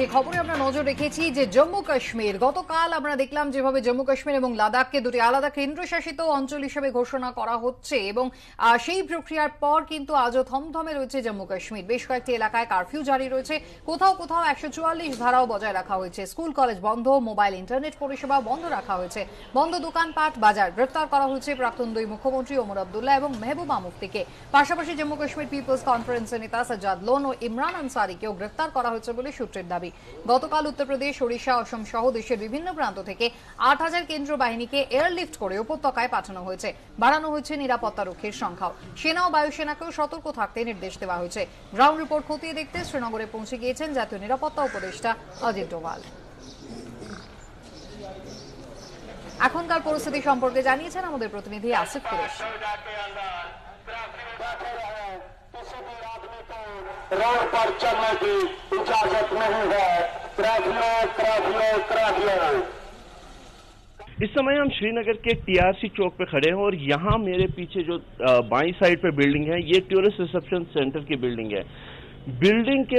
যে খবরে আমরা নজর রেখেছি যে জম্মু কাশ্মীর গতকাল আমরা দেখলাম যেভাবে জম্মু কাশ্মীর এবং লাদাখকে দুটি আলাদা কেন্দ্রশাসিত অঞ্চল হিসেবে ঘোষণা করা হচ্ছে এবং সেই প্রক্রিয়ার পর কিন্তু আজও থমথমে রয়েছে জম্মু কাশ্মীর বেশ কয়েকটি এলাকায় কারফিউ জারি রয়েছে কোথাও কোথাও একশো চুয়াল্লিশ ধারাও বজায় রাখা হয়েছে স্কুল কলেজ বন্ধ মোবাইল ইন্টারনেট পরিষেবা বন্ধ রাখা হয়েছে বন্ধ দোকানপাট বাজার গ্রেফতার করা হয়েছে প্রাক্তন দুই মুখ্যমন্ত্রী ওমর আবদুল্লাহ এবং মেহবুবা মুফতিকে পাশাপাশি জম্মু কাশ্মীর পিপলস কনফারেন্সের নেতা সাজাদ লোন ও ইমরান আনসারিকেও গ্রেপ্তার করা হয়েছে বলে সূত্রের দাবি গতকাল উত্তরপ্রদেশ ওড়িশা অসম সহ দেশের বিভিন্ন প্রান্ত থেকে আট হাজার কেন্দ্র বাহিনীকে এয়ারলিফট করে উপত্যকায় পাঠানো হয়েছে বাড়ানো হয়েছে নিরাপত্তা রক্ষীর সংখ্যাও সেনা ও বায়ুসেনাকেও সতর্ক থাকতে নির্দেশ দেওয়া হয়েছে গ্রাউন্ড রিপোর্ট খতিয়ে দেখতে শ্রীনগরে পৌঁছে গিয়েছেন জাতীয় নিরাপত্তা উপদেষ্টা অজিত ডোভাল এখনকার পরিস্থিতি সম্পর্কে জানিয়েছেন আমাদের প্রতিনিধি আসিফ কুরেশ रोड पर चलने की इजाजत नहीं है क्रैश लो क्रैश लो लो इस समय हम श्रीनगर के टीआरसी चौक पे खड़े हैं और यहाँ मेरे पीछे जो बाई साइड पे बिल्डिंग है ये टूरिस्ट रिसेप्शन सेंटर की बिल्डिंग है बिल्डिंग के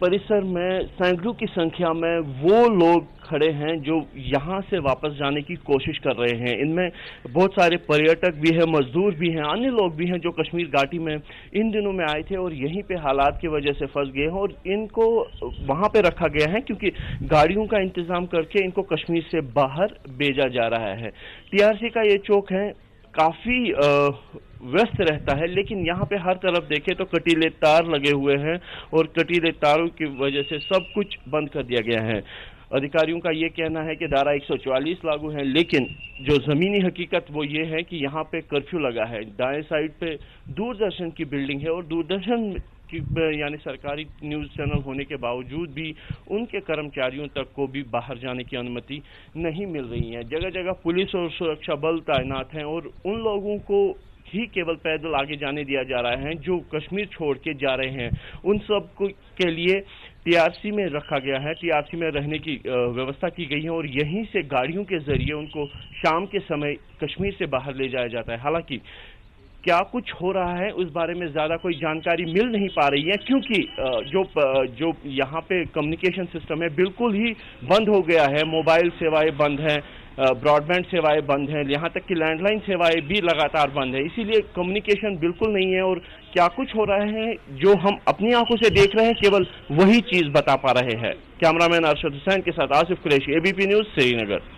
परिसर में सैकड़ों की संख्या में वो लोग खड़े हैं जो यहाँ से वापस जाने की कोशिश कर रहे हैं इनमें बहुत सारे पर्यटक भी हैं मजदूर भी हैं अन्य लोग भी हैं जो कश्मीर घाटी में इन दिनों में आए थे और यहीं पे हालात की वजह से फंस गए हैं और इनको वहाँ पे रखा गया है क्योंकि गाड़ियों का इंतजाम करके इनको कश्मीर से बाहर भेजा जा रहा है टीआरसी का ये चौक है काफी व्यस्त रहता है लेकिन यहाँ पे हर तरफ देखे तो कटीले तार लगे हुए हैं और कटीले तारों की वजह से सब कुछ बंद कर दिया गया है अधिकारियों का ये कहना है कि धारा 144 लागू है लेकिन जो जमीनी हकीकत वो ये है कि यहाँ पे कर्फ्यू लगा है दाएं साइड पे दूरदर्शन की बिल्डिंग है और दूरदर्शन यानी सरकारी न्यूज़ चैनल होने के बावजूद भी उनके कर्मचारियों तक को भी बाहर जाने की अनुमति नहीं मिल रही है जगह जगह पुलिस और सुरक्षा बल तैनात हैं और उन लोगों को ही केवल पैदल आगे जाने दिया जा रहा है जो कश्मीर छोड़ के जा रहे हैं उन सब को के लिए टीआरसी में रखा गया है टीआरसी में रहने की व्यवस्था की गई है और यहीं से गाड़ियों के जरिए उनको शाम के समय कश्मीर से बाहर ले जाया जाता है हालांकि क्या कुछ हो रहा है उस बारे में ज्यादा कोई जानकारी मिल नहीं पा रही है क्योंकि जो जो यहाँ पे कम्युनिकेशन सिस्टम है बिल्कुल ही बंद हो गया है मोबाइल सेवाएं बंद हैं ब्रॉडबैंड सेवाएं बंद हैं यहाँ तक कि लैंडलाइन सेवाएं भी लगातार बंद है इसीलिए कम्युनिकेशन बिल्कुल नहीं है और क्या कुछ हो रहा है जो हम अपनी आंखों से देख रहे हैं केवल वही चीज बता पा रहे हैं कैमरामैन अरशद हुसैन के साथ आसिफ कुरेशी एबीपी न्यूज श्रीनगर